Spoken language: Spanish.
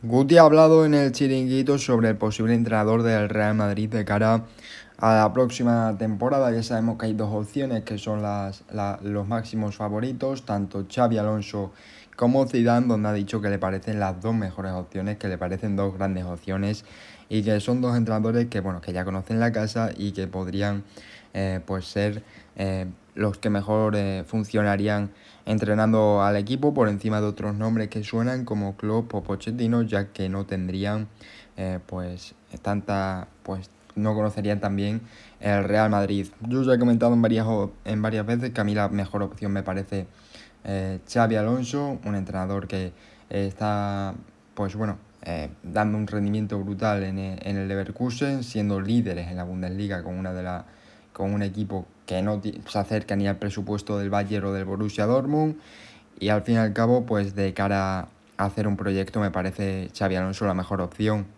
Guti ha hablado en el chiringuito sobre el posible entrenador del Real Madrid de cara a la próxima temporada. Ya sabemos que hay dos opciones que son las, los máximos favoritos, tanto Xavi Alonso como Zidane donde ha dicho que le parecen las dos mejores opciones, que le parecen dos grandes opciones y que son dos entrenadores que bueno que ya conocen la casa y que podrían eh, pues ser eh, los que mejor eh, funcionarían entrenando al equipo por encima de otros nombres que suenan como Klopp o Pochettino ya que no tendrían pues tanta pues no conocerían también el Real Madrid. Yo os he comentado en varias, en varias veces que a mí la mejor opción me parece eh, Xavi Alonso, un entrenador que eh, está, pues bueno, eh, dando un rendimiento brutal en el, en el, Leverkusen, siendo líderes en la Bundesliga con, una de la, con un equipo que no se acerca ni al presupuesto del Bayern o del Borussia Dortmund. Y al fin y al cabo, pues de cara a hacer un proyecto me parece Xavi Alonso la mejor opción.